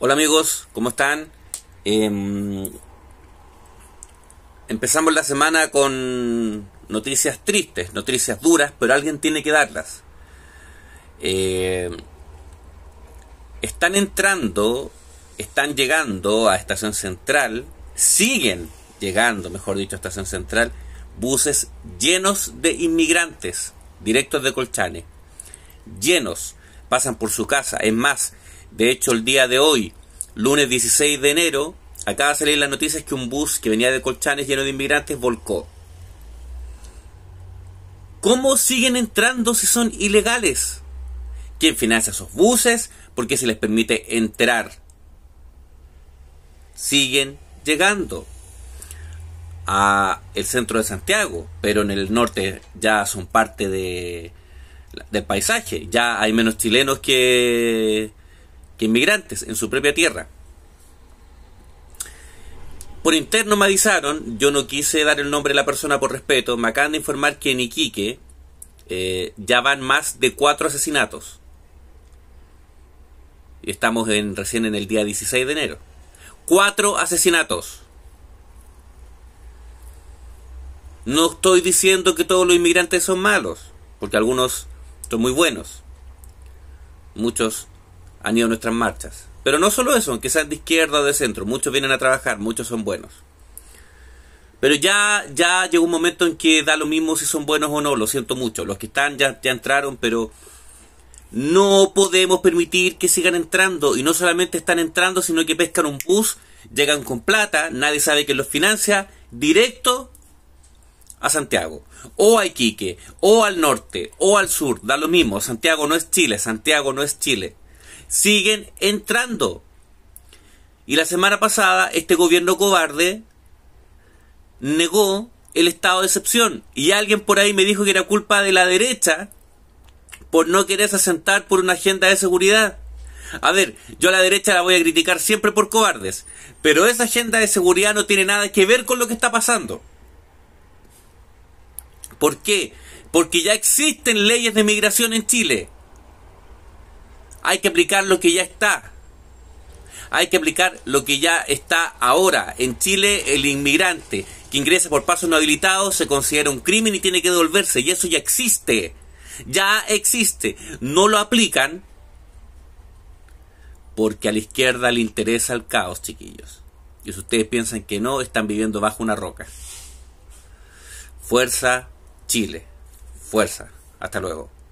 Hola amigos, ¿cómo están? Em, empezamos la semana con noticias tristes, noticias duras, pero alguien tiene que darlas. Em, están entrando, están llegando a Estación Central, siguen llegando, mejor dicho, a Estación Central, buses llenos de inmigrantes, directos de Colchane, llenos, pasan por su casa, es más, de hecho, el día de hoy, lunes 16 de enero, acaba de salir las noticias que un bus que venía de Colchanes lleno de inmigrantes volcó. ¿Cómo siguen entrando si son ilegales? ¿Quién financia esos buses? ¿Por qué se les permite entrar? Siguen llegando a el centro de Santiago, pero en el norte ya son parte del paisaje. Ya hay menos chilenos que, que inmigrantes en su propia tierra. Por interno me avisaron, yo no quise dar el nombre de la persona por respeto, me acaban de informar que en Iquique eh, ya van más de cuatro asesinatos. Y estamos en, recién en el día 16 de enero. Cuatro asesinatos. No estoy diciendo que todos los inmigrantes son malos, porque algunos son muy buenos. Muchos han ido nuestras marchas. Pero no solo eso, aunque sean de izquierda o de centro, muchos vienen a trabajar, muchos son buenos. Pero ya, ya llegó un momento en que da lo mismo si son buenos o no, lo siento mucho. Los que están ya, ya entraron, pero no podemos permitir que sigan entrando. Y no solamente están entrando, sino que pescan un bus, llegan con plata, nadie sabe quién los financia, directo a Santiago, o a Iquique, o al norte, o al sur, da lo mismo. Santiago no es Chile, Santiago no es Chile siguen entrando. Y la semana pasada este gobierno cobarde negó el estado de excepción. Y alguien por ahí me dijo que era culpa de la derecha por no querer asentar por una agenda de seguridad. A ver, yo a la derecha la voy a criticar siempre por cobardes, pero esa agenda de seguridad no tiene nada que ver con lo que está pasando. ¿Por qué? Porque ya existen leyes de migración en Chile hay que aplicar lo que ya está. Hay que aplicar lo que ya está ahora. En Chile, el inmigrante que ingresa por pasos no habilitados se considera un crimen y tiene que devolverse. Y eso ya existe. Ya existe. No lo aplican porque a la izquierda le interesa el caos, chiquillos. Y si ustedes piensan que no, están viviendo bajo una roca. Fuerza, Chile. Fuerza. Hasta luego.